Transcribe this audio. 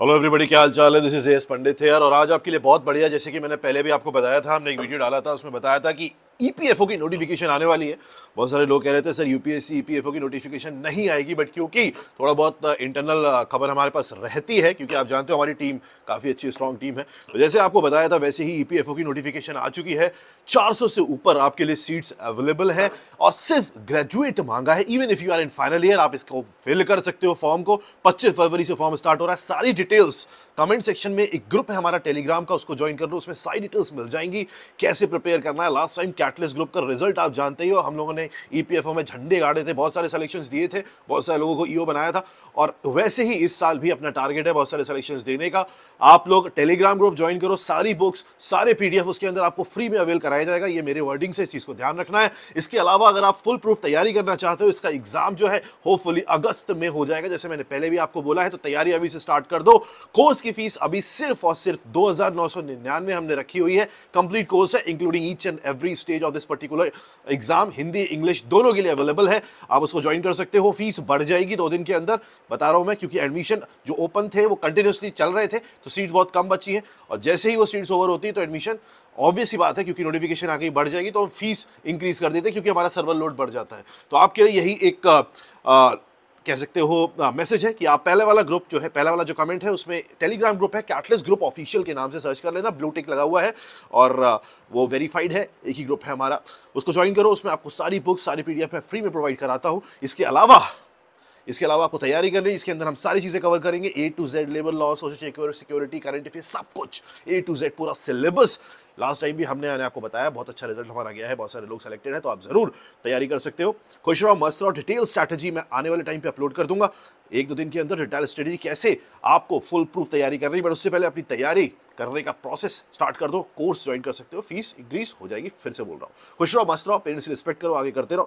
hello everybody क्या हाल चाल है दिस इज एस पंडित थे और आज आपके लिए बहुत बढ़िया जैसे कि मैंने पहले भी आपको बताया था हमने एक वीडियो डाला था उसमें बताया था कि ईपीएफओ e की नोटिफिकेशन आने वाली है बहुत सारे लोग कह रहे थे सर यूपीएससी ईपीएफओ e की नोटिफिकेशन नहीं आएगी बट क्योंकि थोड़ा बहुत इंटरनल खबर हमारे पास रहती है क्योंकि आप जानते हो हमारी टीम काफ़ी अच्छी स्ट्रांग टीम है तो जैसे आपको बताया था वैसे ही ईपीएफओ e की नोटिफिकेशन आ चुकी है चार से ऊपर आपके लिए सीट्स अवेलेबल है और सिर्फ ग्रेजुएट मांगा है even if you are in final year आप इसको फिल कर सकते हो फॉर्म को पच्चीस फरवरी से फॉर्म स्टार्ट हो रहा है सारी डिटेल्स कमेंट सेक्शन में एक ग्रुप है हमारा टेलीग्राम का उसको ज्वाइन कर लो उसमें सारी डिटेल्स मिल जाएंगी कैसे प्रिपेयर करना है लास्ट टाइम एटलेस ग्रुप का रिजल्ट आप जानते ही हो हम लोगों ने ई e में झंडे गाड़े थे बहुत सारे सलेक्शन दिए थे बहुत सारे लोगों को ई e बनाया था और वैसे ही इस साल भी अपना टारगेट है बहुत सारे सलेक्शन देने का आप लोग टेलीग्राम ग्रुप ज्वाइन करो सारी बुक्स सारे पीडीएफ उसके अंदर आपको फ्री में अवेल कराया जाएगा ये मेरे वर्डिंग से इस चीज़ को ध्यान रखना है इसके अलावा अगर आप फुल प्रूफ तैयारी करना चाहते हो इसका एग्जाम जो है होपफुली अगस्त में हो जाएगा जैसे मैंने पहले भी आपको बोला है तो तैयारी अभी से स्टार्ट कर दो कोर्स की फीस अभी सिर्फ और सिर्फ दो हमने रखी हुई है कंप्लीट कोर्स है including each and every stage page of this particular exam Hindi English दोनों के लिए अवेलेबल है आप उसको ज्वाइन कर सकते हो फीस बढ़ जाएगी दो दिन के अंदर बता रहा हूँ मैं क्योंकि एडमिशन जो ओपन थे वो कंटिन्यूसली चल रहे थे तो सीट्स बहुत कम बची हैं और जैसे ही वो सीट्स ओवर होती है तो एडमिशन ऑब्वियस ही बात है क्योंकि नोटिफिकेशन आगे बढ़ जाएगी तो हम फीस इंक्रीज कर देते हैं क्योंकि हमारा सर्वर लोड बढ़ जाता है तो आपके लिए यही एक कह सकते हो मैसेज है कि आप पहले वाला ग्रुप जो है पहला वाला जो कमेंट है उसमें टेलीग्राम ग्रुप है कैटलिस्ट ग्रुप ऑफिशियल के नाम से सर्च कर लेना ब्लू टिक लगा हुआ है और वो वेरीफाइड है एक ही ग्रुप है हमारा उसको ज्वाइन करो उसमें आपको सारी बुक सारी पी है फ्री में प्रोवाइड कराता हूँ इसके अलावा इसके अलावा आपको तैयारी करनी है इसके अंदर हम सारी चीज़ें कवर करेंगे A to Z labour law social security current affair सब कुछ ए टू जेड पूरा सिलेबस लास्ट टाइम भी हमने आने आपको बताया बहुत अच्छा रिजल्ट हमारा गया है बहुत सारे लोग सेलेक्टेड हैं तो आप जरूर तैयारी कर सकते हो खुश रहो मस्त रहो डिटेल स्ट्रैटेजी मैं आने वाले टाइम पे अपलोड कर दूंगा एक दो दिन के अंदर डिटेल स्ट्रेटेजी कैसे आपको फुल प्रूफ तैयारी करनी बट उससे पहले अपनी तैयारी करने का प्रोसेस स्टार्ट कर दो कोर्स ज्वाइन कर सकते हो फीस इंक्रीज हो जाएगी फिर से बोल रहा हूँ खुश रहो मस्त रहो पेरेंट्स रिस्पेक्ट करो आगे करते रहो